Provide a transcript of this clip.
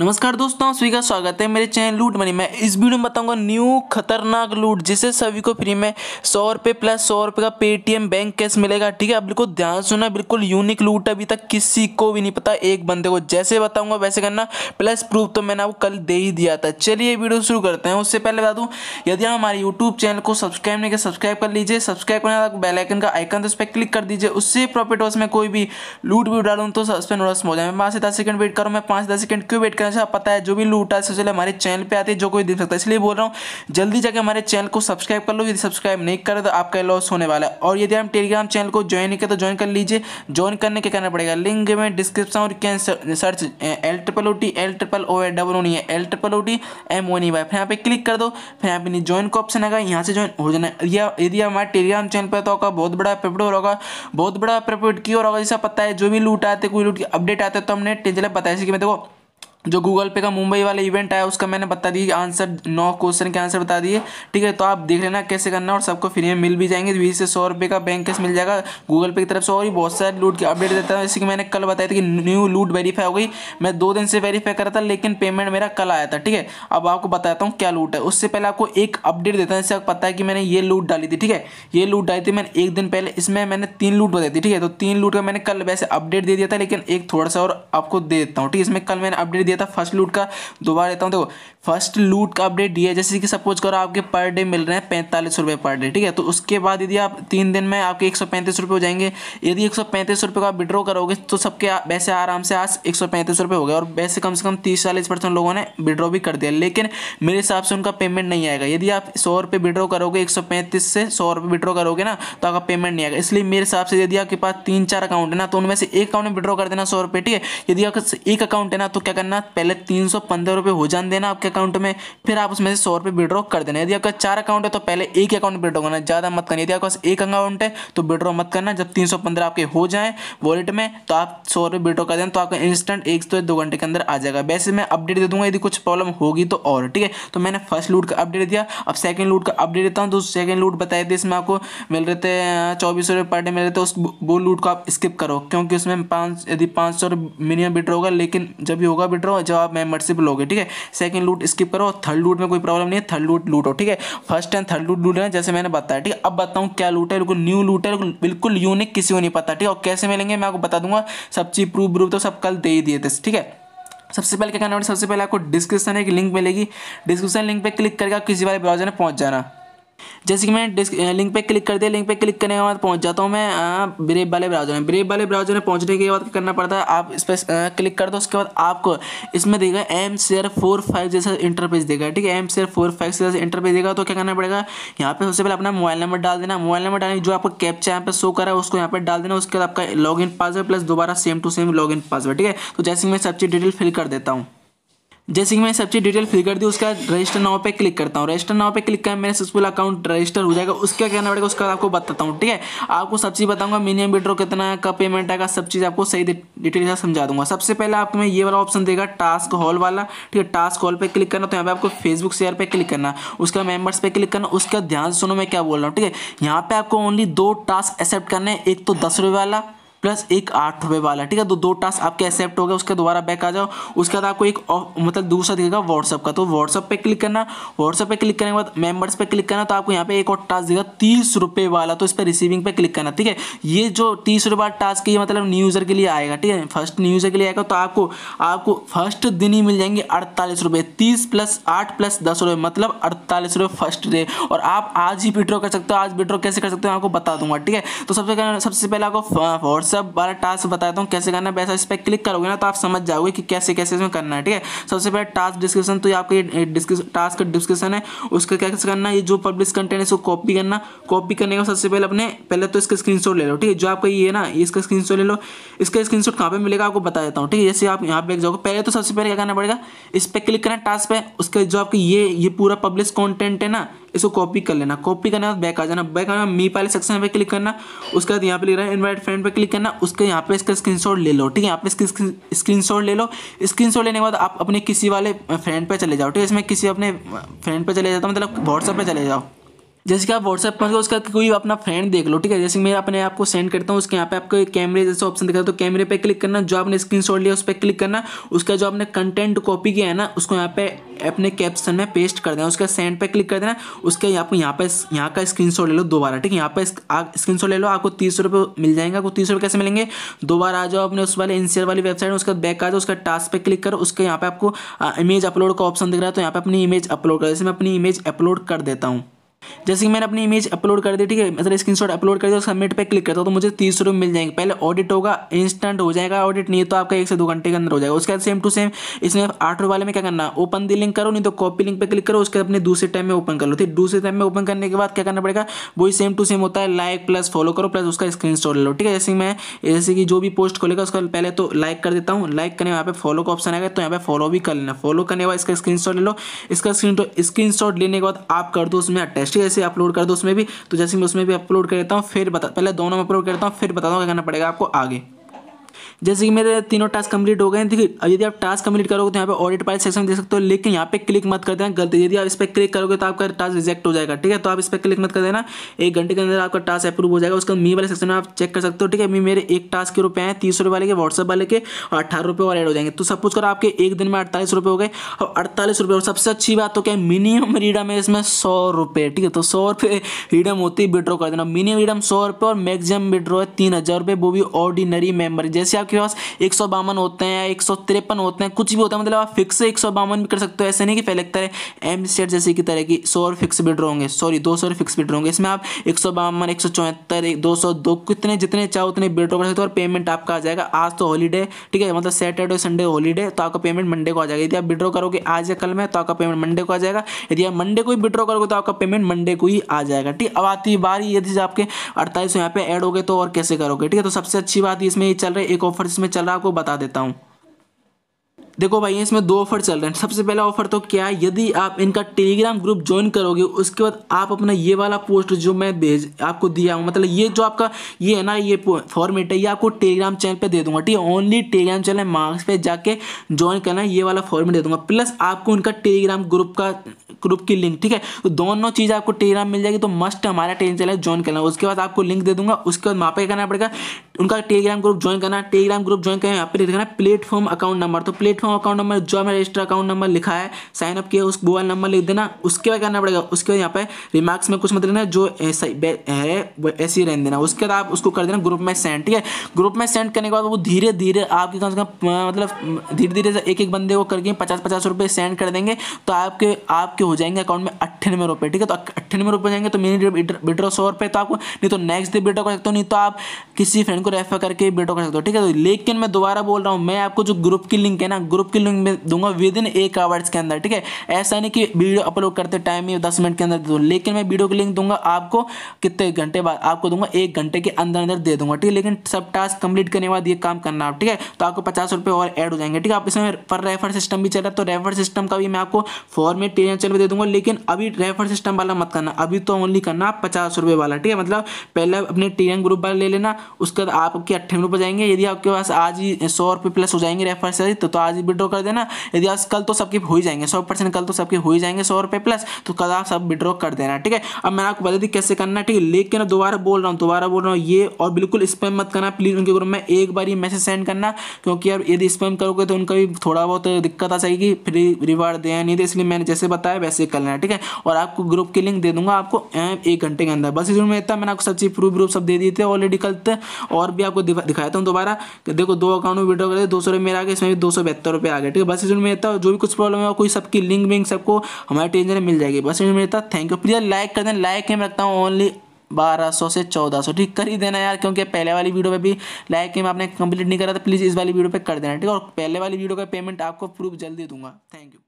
नमस्कार दोस्तों सभी का स्वागत है मेरे चैनल लूट मनी में इस वीडियो में बताऊंगा न्यू खतरनाक लूट जिसे सभी को फ्री में सौ रुपये प्लस सौ रुपये का पेटीएम बैंक कैश मिलेगा ठीक है आप बिल्कुल ध्यान सुना बिल्कुल यूनिक लूट अभी तक किसी को भी नहीं पता एक बंदे को जैसे बताऊंगा वैसे करना प्लस प्रूफ तो मैंने आपको कल दे ही दिया था चलिए वीडियो शुरू करते हैं उससे पहले बता दूँ यदि आप हमारे यूट्यूब चैनल को सब्सक्राइब नहीं कर सब्सक्राइब कर लीजिए सब्सक्राइब करने तक बेलाइकन का आइकन तो उस पर क्लिक कर दीजिए उससे प्रॉफिट हो उसमें कोई भी लूट भी डालूँ तो सस्पेंड हो जाए मैं पाँच से दस सेकंड वेट करूँ मैं पाँच दस सेकंड क्यों वेट हमेशा पता है जो भी लूटा है सबसे पहले हमारे चैनल पर आते हैं जो कोई देख सकता है इसलिए बोल रहा हूँ जल्दी जाकर हमारे चैनल को सब्सक्राइब कर लो यदि सब्सक्राइब नहीं करें तो आपका लॉस होने वाला है और यदि हम टेलीग्राम चैनल को ज्वाइन नहीं करें तो ज्वाइन कर लीजिए ज्वाइन करने के करना पड़ेगा लिंक में डिस्क्रिप्शन और can search L triple O T L triple O A double O नहीं है L triple O T M O नहीं वाई फिर यहाँ पे क्लिक कर दो फिर यहाँ पे ज्वाइन का ऑप्शन आएगा यहाँ से ज्वाइन हो जाना या यदि हमारे टेलीग्राम चैनल पर तो होगा बहुत बड़ा पेपर होगा बहुत बड़ा पेपर की और होगा जैसा पता है जो भी लूट आते कोई लूट अपडेट आते तो हमने टेंशन बताया कि मैं देखो जो गूगल पे का मुंबई वाला इवेंट आया उसका मैंने बता दिया आंसर नौ क्वेश्चन के आंसर बता दिए ठीक है तो आप देख लेना कैसे करना और सबको फ्री में मिल भी जाएंगे बीस से सौ रुपये का बैंक कैश मिल जाएगा गूगल पे की तरफ से और भी बहुत सारे लूट के अपडेट देता हूँ जैसे कि मैंने कल बताया था कि न्यू लूट वेरीफाई हो गई मैं दो दिन से वेरीफाई करा था लेकिन पेमेंट मेरा कल आया था ठीक है अब आपको बताता हूँ क्या लूट है उससे पहले आपको एक अपडेट देता हूँ जैसे आपको पता है कि मैंने ये लूट डाली थी ठीक है ये लूट डाली थी मैंने एक दिन पहले इसमें मैंने तीन लूट बताई थी ठीक है तो तीन लूट का मैंने कल वैसे अपडेट दे दिया था लेकिन एक थोड़ा सा और आपको दे देता हूँ ठीक है इसमें कल मैंने अपडेट दिया था फर्स्ट लूट का दोबारा देता हूँ देखो फर्स्ट लूट का अपडेट दिया जैसे कि सपोज करो आपके पर डे मिल रहे हैं पैंतालीस रुपये पर डे ठीक है तो उसके बाद यदि आप तीन दिन में आपके एक सौ पैंतीस रुपये हो जाएंगे यदि एक सौ पैंतीस रुपये का विड्रॉ करोगे तो सबके वैसे आराम से आज एक सौ पैंतीस रुपये हो गए और वैसे कम से कम तीस चालीस परसेंट लोगों ने विड्रॉ भी कर दिया लेकिन मेरे हिसाब से उनका पेमेंट नहीं आएगा यदि आप सौ रुपये विड्रॉ करोगे एक सौ पैंतीस से सौ रुपये विड्रॉ करोगे ना तो आपका पेमेंट नहीं आएगा इसलिए मेरे हिसाब से यदि आपके पास तीन चार अकाउंट है ना तो उनमें से एक अकाउंट में विड्रॉ कर देना सौ रुपये ठीक है यदि आपका एक अकाउंट है ना तो क्या करना करना पहले तीन सौ पंद्रह रुपये हो जान देना आपके अकाउंट में फिर आप उसमें से सौ रुपये विड्रॉ कर देना यदि आपका चार अकाउंट है तो पहले एक अकाउंट विड्रॉ करना ज़्यादा मत करना यदि आपके पास एक अकाउंट है तो विड्रॉ मत करना जब तीन सौ पंद्रह आपके हो जाए वॉलेट में तो आप सौ रुपये विड्रॉ कर देना तो आपका इंस्टेंट एक से दो घंटे के अंदर आ जाएगा वैसे मैं अपडेट दे दूंगा यदि कुछ प्रॉब्लम होगी तो और ठीक है तो मैंने फर्स्ट लूट का अपडेट दिया अब सेकंड लूट का अपडेट देता हूँ तो सेकेंड लूट बताए थे इसमें आपको मिल रहे थे चौबीस रुपये पर डे मिल रहे थे उस वो लूट को आप स्किप करो क्योंकि उसमें पाँच यदि पाँच सौ मिनिमम विड्रॉ होगा लेकिन जब भी होगा विड्रॉ रहा हूँ जवाब मैं मट से बोलोगे ठीक है सेकंड लूट स्किप करो थर्ड लूट में कोई प्रॉब्लम नहीं है थर्ड लूट लूटो ठीक है फर्स्ट एंड थर्ड लूट लूटना जैसे मैंने बताया ठीक है अब बताऊँ क्या लूट है बिल्कुल न्यू लूट है बिल्कुल यूनिक किसी को नहीं पता ठीक है और कैसे मिलेंगे मैं आपको बता दूंगा सब चीज प्रूफ व्रूफ तो सब कल दे ही दिए थे ठीक है सबसे पहले क्या करना है सबसे पहले आपको डिस्क्रिप्शन एक लिंक मिलेगी डिस्क्रिप्शन लिंक पे क्लिक करके आप किसी वाले ब्राउजर में पहुंच जाना जैसे कि मैं लिंक पे क्लिक कर दिया लिंक पे क्लिक करने के बाद पहुंच जाता हूँ मैं ब्रेब वाले ब्राउजर में ब्रेब वाले ब्राउजर में पहुंचने के बाद करना पड़ता है आप इस पर क्लिक कर दो उसके बाद आपको इसमें देगा एम सेयर फोर फाइव जैसा इंटरपेज देगा ठीक है एम सेयर फोर फाइव जैसा इंटरपेज देगा तो क्या करना पड़ेगा यहाँ पर सबसे पहले अपना मोबाइल नंबर डाल देना मोबाइल नंबर डालने जो आपको कैप्चा यहाँ पे शो करा है उसको यहाँ पर डाल देना उसके बाद आपका लॉग इन पासवर्ड प्लस दोबारा same to same log password ठीक है तो जैसे मैं सब चीज़ डिटेल फिल कर देता हूँ जैसे कि मैं चीज़ डिटेल फिल कर दी उसका रजिस्टर नाव पे क्लिक करता हूँ रजिस्टर नाव पे क्लिक कर मेरा सक्सेसफुल अकाउंट रजिस्टर हो जाएगा उसका कहना पड़ेगा उसका आपको बताता हूँ ठीक है आपको सब चीज़ बताऊँगा मिनिमम विड्रो कितना है कब पेमेंट आएगा सब चीज़ आपको सही डिटेल से समझा दूंगा सबसे पहले आपको मैं ये वाला ऑप्शन देगा टास्क हॉल वाला ठीक है टास्क हॉल पर क्लिक करना तो यहाँ पे आपको फेसबुक शेयर पर क्लिक करना उसका मेम्बर्स पर क्लिक करना उसका ध्यान सुनो मैं क्या बोल रहा हूँ ठीक है यहाँ पर आपको ओनली दो टास्क एक्सेप्ट करना है एक तो दस वाला प्लस एक आठ रुपये वाला ठीक है तो दो टास्क आपके एक्सेप्ट हो गए उसके दोबारा बैक आ जाओ उसके बाद आपको एक मतलब दूसरा दिखेगा व्हाट्सअप का तो व्हाट्सअप पे क्लिक करना व्हाट्सअप पे क्लिक करने के बाद मेंबर्स पे क्लिक करना तो आपको यहाँ पे एक और टास्क देगा तीस रुपये वाला तो इस पर रिसीविंग पे क्लिक करना ठीक है ये जो तीस रुपये वाला टास्क ये मतलब न्यू यूज़र के लिए आएगा ठीक है फर्स्ट न्यू यूज़र के लिए आएगा तो आपको आपको फर्स्ट दिन ही मिल जाएंगे अड़तालीस रुपये तीस प्लस आठ प्लस दस रुपये मतलब अड़तालीस रुपये फर्स्ट डे और आप आज ही विड्रॉ कर सकते हो आज विड्रॉ कैसे कर सकते हो आपको बता दूंगा ठीक है तो सबसे सबसे पहले आपको सब बारह टास्क बताता हूँ कैसे करना है वैसा इस पर क्लिक करोगे ना तो आप समझ जाओगे कि कैसे कैसे इसमें करना है ठीक है सबसे पहले टास्क डिस्क्रिप्शन तो ये आपका ये टास्क डिस्क्रिप्शन है उसका कैसे करना ये जो पब्लिश कंटेंट है इसको कॉपी करना कॉपी करने का सबसे पहले अपने पहले तो इसका स्क्रीन ले लो ठीक है जो आपका ये ना इसका स्क्रीन ले लो इसका स्क्रीन शॉट कहाँ पर मिलेगा आपको बता देता हूँ ठीक है जैसे आप यहाँ पे जाओगे पहले तो सबसे पहले क्या करना पड़ेगा इस पर क्लिक करना टास्क पे उसके जो आपकी ये ये पूरा पब्लिश कॉन्टेंट है ना इसको कॉपी कर लेना कॉपी करने के बाद बैक आ जाना बैक आना मी वाले सेक्शन पे क्लिक करना उसके बाद यहाँ पे लिख रहा है इनवाइट फ्रेंड पे क्लिक करना उसके यहाँ पे इसका स्क्रीनशॉट ले लो ठीक है यहाँ पे शॉट ले लो शॉट लेने के बाद आप अपने किसी वाले फ्रेंड पर चले जाओ ठीक है इसमें किसी अपने फ्रेंड पर चले जाता मतलब व्हाट्सअप पर चले जाओ जैसे कि आप व्हाट्सएप पर उसका कोई अपना फ्रेंड देख लो ठीक है जैसे मैं अपने आपको सेंड करता हूँ उसके यहाँ पे आपको कैमरे जैसे ऑप्शन दिखा तो कैमरे पे क्लिक करना जो आपने स्क्रीन लिया उस पर क्लिक करना उसका जो आपने कंटेंट कॉपी किया है ना उसको यहाँ पे अपने कैप्शन में पेस्ट कर देना उसका सेंड पे क्लिक कर देना उसके आपको यहाँ पे यहाँ का स्क्रीन ले लो दोबारा ठीक है यहाँ पे स्क्रीन ले लो आपको तीस रुपये मिल जाएंगे आपको तीस कैसे मिलेंगे दोबारा आ जाओ अपने उस वाले इनसियर वाली वेबसाइट में उसका बैक आ जाओ उसका टास्क पे क्लिक करो उसके यहाँ पे आपको इमेज अपलोड का ऑप्शन दिख रहा है तो यहाँ पे अपनी इमेज अपलोड कर जैसे मैं अपनी इमेज अपलोड कर देता हूँ जैसे कि मैंने अपनी इमेज अपलोड कर दी ठीक है मतलब स्क्रीन शॉट अपलोड कर दिया सबमिट पे क्लिक करता हूँ तो मुझे तीस रुपये मिल जाएंगे पहले ऑडिट होगा इंस्टेंट हो जाएगा ऑडिट नहीं तो आपका एक से दो घंटे के अंदर हो जाएगा उसके बाद सेम टू सेम इसमें आठ रुपये वाले में क्या करना ओपन दी लिंक करो नहीं तो कॉपी लिंक पर क्लिक करो उसके अपने दूसरे टाइम में ओपन कर लो ठीक दूसरे टाइम में ओपन करने के बाद क्या करना पड़ेगा वही सेम टू सेम होता है लाइक प्लस फॉलो करो प्लस उसका स्क्रीन शॉट लो ठीक है जैसे मैं जैसे कि जो भी पोस्ट खोलेगा उसका पहले तो लाइक कर देता हूँ लाइक करने वहाँ पर फॉलो का ऑप्शन आएगा तो यहाँ पर फॉलो भी कर लेना फॉलो करने के बाद इसका स्क्रीन शॉट ले लो इसका स्क्रीन स्क्रीन शॉट लेने के बाद आप कर दो उसमें अटैच नेक्स्ट जैसे अपलोड कर दो उसमें भी तो जैसे मैं उसमें भी अपलोड कर देता हूँ फिर बता पहले दोनों में अपलोड करता हूँ फिर बताता हूँ क्या करना पड़ेगा आपको आगे जैसे कि मेरे तीनों टास्क कंप्लीट हो गए हैं देखिए यदि आप टास्क कंप्लीट करोगे तो यहाँ पे ऑडिट पाइल सेक्शन देख सकते हो लेकिन यहाँ पे क्लिक मत कर देना गलती यदि आप इस पर क्लिक करोगे तो आपका टास्क रिजेक्ट हो जाएगा ठीक है तो आप इस पर क्लिक मत कर देना एक घंटे के अंदर आपका टास्क अप्रूव हो जाएगा उसका मी वाले सेक्शन में आप चेक कर सकते हो ठीक है मी मेरे एक टास्क के रुपये हैं तीस रुपये वाले के व्हाट्सअप वाले के और अट्ठारह रुपये और एड हो जाएंगे तो सपोज करो आपके एक दिन में अड़तालीस रुपये हो गए और अड़तालीस रुपये और सबसे अच्छी बात तो क्या है मिनिमम रीडम है इसमें सौ रुपये ठीक है तो सौ रुपये रीडम होती है विड्रॉ कर देना मिनिमम रीडम सौ रुपये और मैक्सिमम विड्रॉ है तीन हज़ार रुपये वो भी ऑर्डिनरी मेम्बर जैसे आप आपके पास एक होते हैं या एक होते हैं कुछ भी होता है मतलब आप फिक्स एक भी कर सकते हो ऐसे नहीं कि पहले तरह एम सेट जैसे की तरह की सौ और फिक्स बिड रहोगे सॉरी दो सौ फिक्स बिड रहोगे इसमें आप एक सौ बावन एक सौ चौहत्तर दो सौ दो कितने जितने चाहो उतने बिड कर सकते हो और पेमेंट आपका आ जाएगा आज तो हॉलीडे ठीक है मतलब सैटरडे संडे हॉलीडे तो आपका पेमेंट मंडे को आ जाएगा यदि आप विड्रॉ करोगे आज या कल में तो आपका पेमेंट मंडे को आ जाएगा यदि आप मंडे को ही विड्रॉ करोगे तो आपका पेमेंट मंडे को ही आ जाएगा ठीक अब आती बारी यदि आपके अड़तालीस यहाँ पे ऐड हो गए तो और कैसे करोगे ठीक है तो सबसे अच्छी बात इसमें ये चल रहा है एक ऑफर ऑफर इसमें चल रहा है आपको बता देता हूँ देखो भाई इसमें दो ऑफर चल रहे हैं सबसे पहला ऑफर तो क्या है यदि आप इनका टेलीग्राम ग्रुप ज्वाइन करोगे उसके बाद आप अपना ये वाला पोस्ट जो मैं भेज आपको दिया हूँ मतलब ये जो आपका ये है ना ये फॉर्मेट है ये आपको टेलीग्राम चैनल पे दे दूंगा ठीक है ओनली टेलीग्राम चैनल मार्क्स पे जाके ज्वाइन करना ये वाला फॉर्मेट दे दूंगा प्लस आपको उनका टेलीग्राम ग्रुप का ग्रुप की लिंक ठीक है तो दोनों चीज़ आपको टेलीग्राम मिल जाएगी तो मस्ट हमारा टेलीग्राम चैनल ज्वाइन करना उसके बाद आपको लिंक दे दूंगा उसके बाद वहाँ पे करना पड़ेगा उनका टेलीग्राम ग्रुप ज्वाइन करना टेलीग्राम ग्रुप ज्वाइन करना यहाँ लिख देना प्लेटफॉर्म अकाउंट नंबर तो प्लेटफॉर्म हूँ अकाउंट नंबर जो हमें रजिस्टर अकाउंट नंबर लिखा है साइन अप किया उस मोबाइल नंबर लिख देना उसके बाद करना पड़ेगा उसके बाद यहाँ पे रिमार्क्स में कुछ मत लेना जो ऐसा है ऐसे ही रहने देना उसके बाद आप उसको कर देना ग्रुप में सेंड ठीक है ग्रुप में सेंड करने के बाद वो धीरे धीरे आपके कम से कम मतलब धीरे धीरे एक एक बंदे को करके पचास पचास रुपये सेंड कर देंगे तो आपके आपके हो जाएंगे अकाउंट में अट्ठानवे रुपये ठीक है तो अट्ठानवे रुपये जाएंगे तो मेरी बेटर सौ रुपये तो आपको नहीं तो नेक्स्ट डे बेटर कर सकते हो नहीं तो आप किसी फ्रेंड को रेफर करके बेटर कर सकते हो ठीक है तो लेकिन मैं दोबारा बोल रहा हूँ मैं आपको जो ग्रुप की लिंक है ना ग्रुप की लिंक में दूंगा विद इन एक आवर्स के अंदर ठीक है ऐसा नहीं कि वीडियो अपलोड करते टाइम ही दस मिनट के अंदर दे दूंगा लेकिन मैं वीडियो की लिंक दूंगा आपको कितने घंटे बाद आपको दूंगा एक घंटे के अंदर अंदर दे दूंगा ठीक है लेकिन सब टास्क कंप्लीट करने के बाद ये काम करना आप ठीक है तो आपको पचास रुपये और एड हो जाएंगे ठीक है आप इसमें पर रेफर सिस्टम भी चल रहा है तो रेफर सिस्टम का भी मैं आपको फॉर्मेट टेन चल दे दूंगा लेकिन अभी रेफर सिस्टम वाला मत करना अभी तो ओनली करना पचास रुपये वाला ठीक है मतलब पहले अपने टी ग्रुप वाला ले लेना उसके बाद आपके अट्ठानवे रुपये जाएंगे यदि आपके पास आज ही सौ रुपये प्लस हो जाएंगे रेफर से तो, तो आज विड्रॉ कर देना यदि आज कल तो सबके हो ही जाएंगे सौ परसेंट कल तो सबके हो ही जाएंगे सौ रुपये प्लस तो कल आप सब विड्रॉ कर देना ठीक है अब मैं आपको बता दी कैसे करना ठीक है लेकिन दोबारा बोल रहा हूँ दोबारा बोल रहा हूँ ये और बिल्कुल स्पेम मत करना प्लीज़ उनके ग्रुप में एक बार ही मैसेज सेंड करना क्योंकि यार यदि स्पेम करोगे तो उनका भी थोड़ा बहुत दिक्कत आ जाएगी फ्री रिवार्ड दे नहीं दे तो इसलिए मैंने जैसे बताया वैसे कर लेना ठीक है और आपको ग्रुप की लिंक दे दूंगा आपको अं, एक घंटे के अंदर बस इस में इतना मैंने आपको सब चीज़ प्रूफ व्रूफ सब दे दिए थे ऑलरेडी कल और भी आपको दिखाया था दोबारा देखो दो अकाउंट में विड्रॉ कर दो सौ रुपये मेरा आगे इसमें भी दो सौ बहत्तर तिहत्तर रुपये आ गया ठीक है बस में रहता जो भी कुछ प्रॉब्लम है कोई सबकी लिंक विंक सबको हमारे टेंजन में मिल जाएगी बस में रहता थैंक यू प्लीज़ लाइक कर देना लाइक में रखता हूँ ओनली बारह सौ से चौदह सौ ठीक कर ही देना यार क्योंकि पहले वाली वीडियो पे भी लाइक में आपने कंप्लीट नहीं करा था प्लीज़ इस वाली वीडियो पे कर देना ठीक है और पहले वाली वीडियो का पेमेंट आपको प्रूफ जल्दी दूंगा थैंक यू